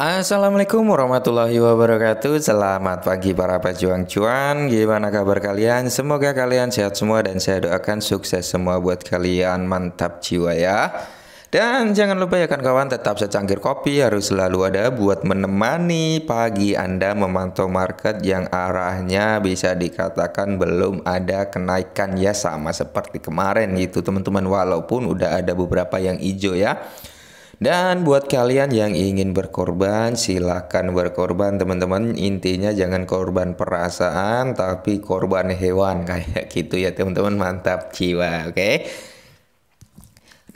Assalamualaikum warahmatullahi wabarakatuh Selamat pagi para pejuang cuan Gimana kabar kalian? Semoga kalian sehat semua dan saya doakan sukses semua buat kalian Mantap jiwa ya Dan jangan lupa ya kan kawan tetap secangkir kopi harus selalu ada Buat menemani pagi Anda memantau market yang arahnya bisa dikatakan belum ada kenaikan ya Sama seperti kemarin gitu teman-teman Walaupun udah ada beberapa yang hijau ya dan buat kalian yang ingin berkorban, silakan berkorban teman-teman. Intinya jangan korban perasaan, tapi korban hewan kayak gitu ya teman-teman. Mantap jiwa, oke? Okay?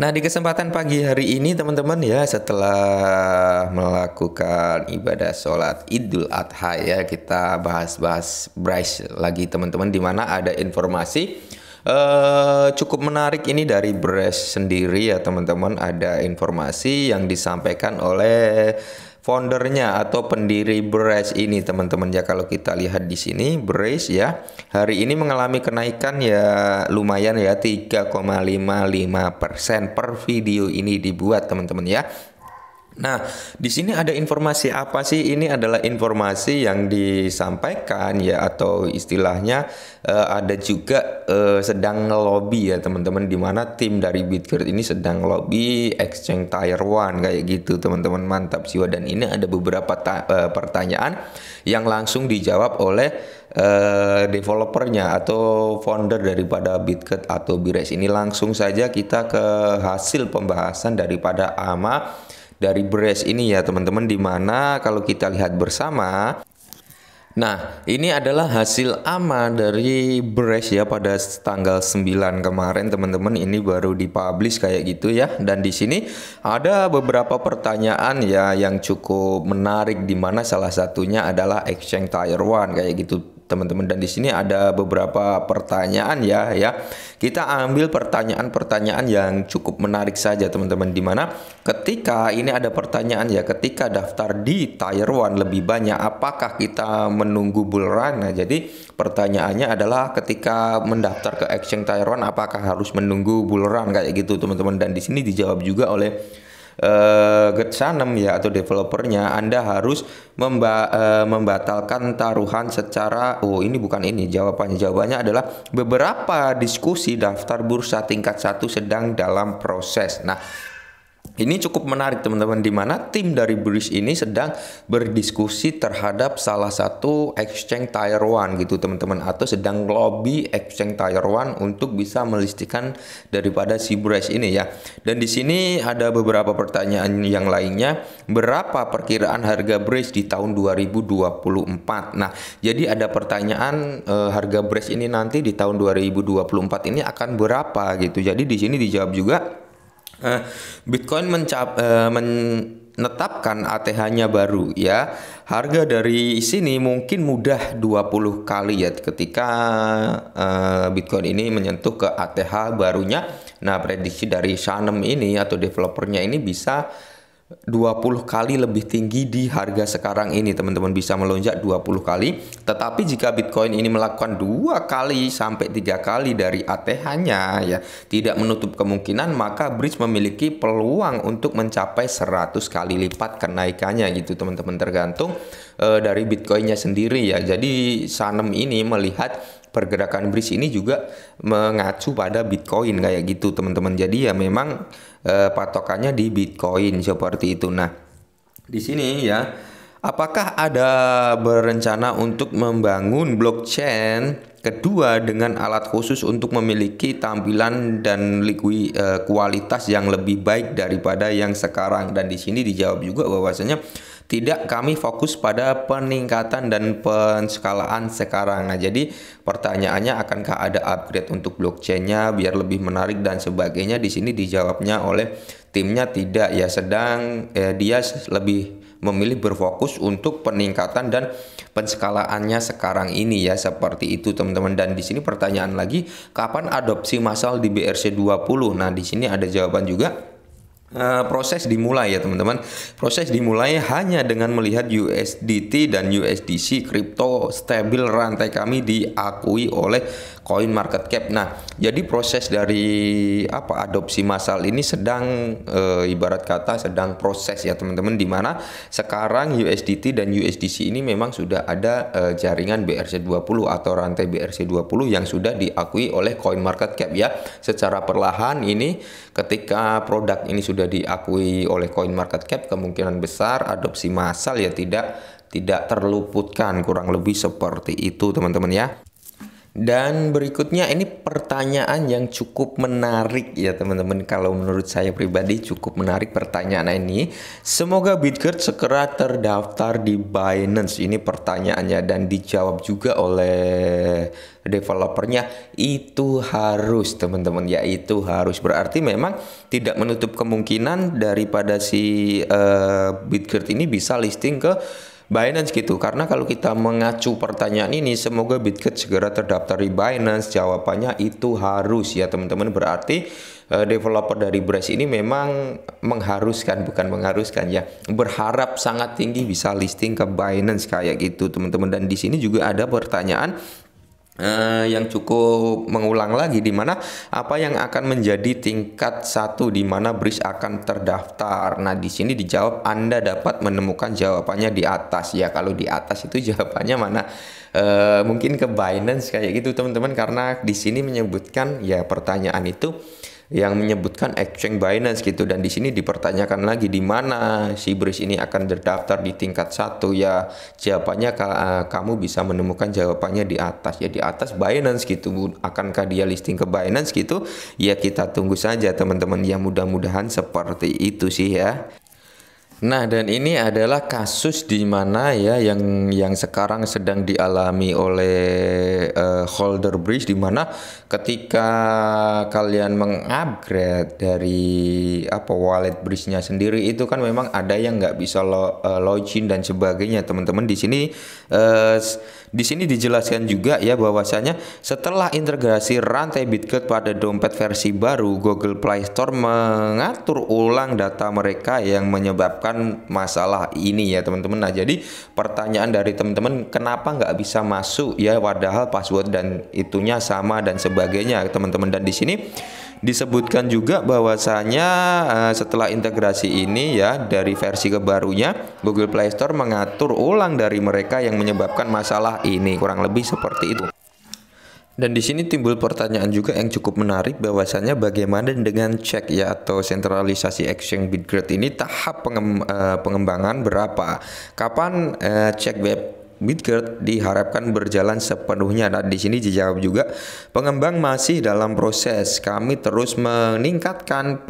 Nah, di kesempatan pagi hari ini teman-teman ya setelah melakukan ibadah sholat Idul Adha ya kita bahas-bahas brice lagi teman-teman Dimana ada informasi Eh, cukup menarik ini dari Bres sendiri ya teman-teman. Ada informasi yang disampaikan oleh foundernya atau pendiri Brace ini teman-teman ya kalau kita lihat di sini Brace ya hari ini mengalami kenaikan ya lumayan ya 3,55 persen per video ini dibuat teman-teman ya Nah, di sini ada informasi apa sih? Ini adalah informasi yang disampaikan ya atau istilahnya uh, ada juga uh, sedang lobby ya teman-teman di mana tim dari Bitgert ini sedang lobby Exchange Tier One kayak gitu teman-teman mantap jiwa dan ini ada beberapa uh, pertanyaan yang langsung dijawab oleh Uh, developernya atau founder daripada Bitget atau Bires ini langsung saja kita ke hasil pembahasan daripada AMA dari brush ini ya teman-teman dimana kalau kita lihat bersama Nah, ini adalah hasil AMA dari brush ya pada tanggal 9 kemarin teman-teman ini baru dipublish kayak gitu ya. Dan di sini ada beberapa pertanyaan ya yang cukup menarik dimana salah satunya adalah exchange tier one kayak gitu teman-teman dan di sini ada beberapa pertanyaan ya ya kita ambil pertanyaan-pertanyaan yang cukup menarik saja teman-teman di mana ketika ini ada pertanyaan ya ketika daftar di Tier One lebih banyak apakah kita menunggu bull run nah jadi pertanyaannya adalah ketika mendaftar ke exchange Tier One apakah harus menunggu bull run kayak gitu teman-teman dan di sini dijawab juga oleh uh, ya atau developernya Anda harus memba uh, membatalkan taruhan secara oh ini bukan ini jawabannya jawabannya adalah beberapa diskusi daftar bursa tingkat satu sedang dalam proses. Nah, ini cukup menarik teman-teman di mana tim dari Breeze ini sedang berdiskusi terhadap salah satu exchange Tier 1 gitu teman-teman atau sedang lobby exchange Tier 1 untuk bisa melistikan daripada si Breeze ini ya. Dan di sini ada beberapa pertanyaan yang lainnya, berapa perkiraan harga Breeze di tahun 2024. Nah, jadi ada pertanyaan e, harga Breeze ini nanti di tahun 2024 ini akan berapa gitu. Jadi di sini dijawab juga Eh, Bitcoin mencap eh, menetapkan ATH-nya baru ya. Harga dari sini mungkin mudah 20 kali ya ketika eh, Bitcoin ini menyentuh ke ATH barunya. Nah, prediksi dari Shanem ini atau developernya ini bisa 20 kali lebih tinggi di harga sekarang ini teman-teman bisa melonjak 20 kali tetapi jika Bitcoin ini melakukan dua kali sampai tiga kali dari ATH-nya ya tidak menutup kemungkinan maka bridge memiliki peluang untuk mencapai 100 kali lipat kenaikannya gitu teman-teman tergantung e, dari Bitcoinnya sendiri ya jadi Sanem ini melihat pergerakan bridge ini juga mengacu pada Bitcoin kayak gitu teman-teman. Jadi ya memang eh, patokannya di Bitcoin seperti itu. Nah, di sini ya apakah ada berencana untuk membangun blockchain kedua dengan alat khusus untuk memiliki tampilan dan likui, eh, kualitas yang lebih baik daripada yang sekarang dan di sini dijawab juga bahwasanya tidak kami fokus pada peningkatan dan penskalaan sekarang. Nah, jadi pertanyaannya akankah ada upgrade untuk blockchainnya biar lebih menarik dan sebagainya di sini dijawabnya oleh timnya tidak ya sedang eh, dia lebih memilih berfokus untuk peningkatan dan penskalaannya sekarang ini ya seperti itu teman-teman dan di sini pertanyaan lagi kapan adopsi massal di BRC 20 nah di sini ada jawaban juga Eh, proses dimulai ya teman-teman. Proses dimulai hanya dengan melihat USDT dan USDC kripto stabil rantai kami diakui oleh coin market cap. Nah, jadi proses dari apa adopsi massal ini sedang e, ibarat kata sedang proses ya teman-teman di mana sekarang USDT dan USDC ini memang sudah ada e, jaringan BRC20 atau rantai BRC20 yang sudah diakui oleh coin market cap ya. Secara perlahan ini ketika produk ini sudah sudah diakui oleh Coin Market Cap kemungkinan besar adopsi massal ya tidak tidak terluputkan kurang lebih seperti itu teman-teman ya. Dan berikutnya ini pertanyaan yang cukup menarik ya teman-teman Kalau menurut saya pribadi cukup menarik pertanyaan ini Semoga Bitgert segera terdaftar di Binance Ini pertanyaannya dan dijawab juga oleh developernya Itu harus teman-teman ya itu harus Berarti memang tidak menutup kemungkinan daripada si uh, eh, Bitgert ini bisa listing ke Binance gitu karena kalau kita mengacu pertanyaan ini semoga Bitget segera terdaftar di Binance jawabannya itu harus ya teman-teman berarti eh, developer dari Brace ini memang mengharuskan bukan mengharuskan ya berharap sangat tinggi bisa listing ke Binance kayak gitu teman-teman dan di sini juga ada pertanyaan eh, yang cukup mengulang lagi di mana apa yang akan menjadi tingkat satu di mana bridge akan terdaftar. Nah, di sini dijawab Anda dapat menemukan jawabannya di atas. Ya, kalau di atas itu jawabannya mana? Eh, mungkin ke Binance kayak gitu teman-teman karena di sini menyebutkan ya pertanyaan itu yang menyebutkan exchange Binance gitu dan di sini dipertanyakan lagi di mana si bris ini akan terdaftar di tingkat satu ya jawabannya uh, kamu bisa menemukan jawabannya di atas ya di atas Binance gitu akankah dia listing ke Binance gitu ya kita tunggu saja teman-teman ya mudah-mudahan seperti itu sih ya Nah, dan ini adalah kasus di mana ya yang yang sekarang sedang dialami oleh uh, holder bridge di mana ketika kalian mengupgrade dari apa wallet bridge-nya sendiri itu kan memang ada yang nggak bisa lo, uh, login dan sebagainya, teman-teman. Di sini uh, di sini dijelaskan juga ya bahwasanya setelah integrasi rantai Bitget pada dompet versi baru, Google Play Store mengatur ulang data mereka yang menyebabkan masalah ini ya teman-teman. Nah jadi pertanyaan dari teman-teman kenapa nggak bisa masuk ya padahal password dan itunya sama dan sebagainya teman-teman dan di sini disebutkan juga bahwasanya eh, setelah integrasi ini ya dari versi kebarunya Google Play Store mengatur ulang dari mereka yang menyebabkan masalah ini kurang lebih seperti itu. Dan di sini timbul pertanyaan juga yang cukup menarik bahwasanya bagaimana dengan cek ya atau sentralisasi exchange bid ini tahap eh, pengembangan berapa? Kapan eh, cek web Midgard diharapkan berjalan sepenuhnya. Nah, di sini dijawab juga pengembang masih dalam proses. Kami terus meningkatkan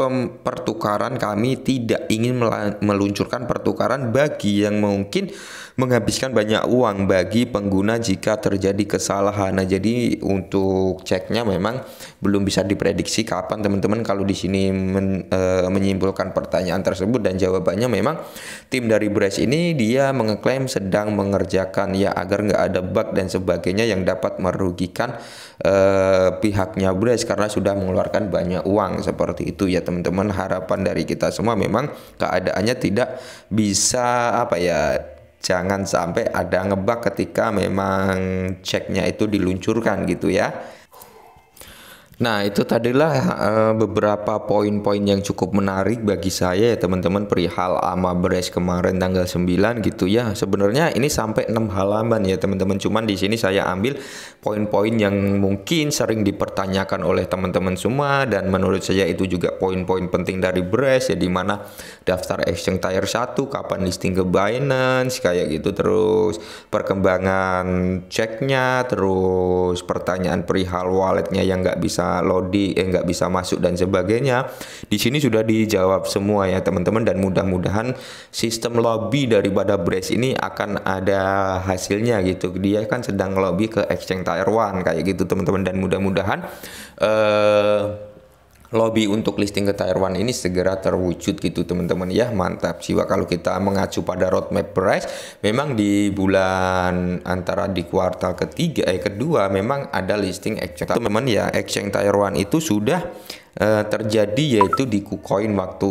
pertukaran. Kami tidak ingin meluncurkan pertukaran bagi yang mungkin menghabiskan banyak uang bagi pengguna jika terjadi kesalahan. Nah, jadi untuk ceknya memang belum bisa diprediksi kapan teman-teman kalau di sini men, e, menyimpulkan pertanyaan tersebut dan jawabannya memang tim dari Brace ini dia mengeklaim sedang mengerjakan ya agar nggak ada bug dan sebagainya yang dapat merugikan e, pihaknya Brace karena sudah mengeluarkan banyak uang seperti itu ya teman-teman harapan dari kita semua memang keadaannya tidak bisa apa ya jangan sampai ada ngebak ketika memang ceknya itu diluncurkan gitu ya Nah, itu tadilah uh, beberapa poin-poin yang cukup menarik bagi saya ya teman-teman perihal ama Bres kemarin tanggal 9 gitu ya. Sebenarnya ini sampai 6 halaman ya teman-teman. Cuman di sini saya ambil poin-poin yang mungkin sering dipertanyakan oleh teman-teman semua dan menurut saya itu juga poin-poin penting dari Bres ya di mana daftar exchange tier 1, kapan listing ke Binance kayak gitu terus perkembangan ceknya, terus pertanyaan perihal walletnya yang nggak bisa bisa loading, eh nggak bisa masuk dan sebagainya. Di sini sudah dijawab semua ya teman-teman dan mudah-mudahan sistem lobby daripada Brace ini akan ada hasilnya gitu. Dia kan sedang lobby ke exchange Taiwan kayak gitu teman-teman dan mudah-mudahan eh uh, lobby untuk listing ke Taiwan ini segera terwujud gitu teman-teman ya mantap jiwa kalau kita mengacu pada roadmap price memang di bulan antara di kuartal ketiga eh kedua memang ada listing exchange teman-teman ya exchange Taiwan itu sudah Eh, terjadi yaitu di KuCoin waktu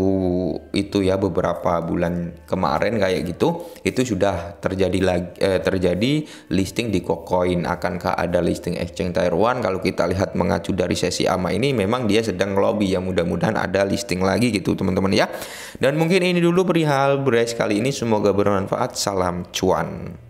itu ya beberapa bulan kemarin kayak gitu itu sudah terjadi lagi eh, terjadi listing di KuCoin akankah ada listing exchange Taiwan kalau kita lihat mengacu dari sesi AMA ini memang dia sedang lobby ya mudah-mudahan ada listing lagi gitu teman-teman ya dan mungkin ini dulu perihal beres kali ini semoga bermanfaat salam cuan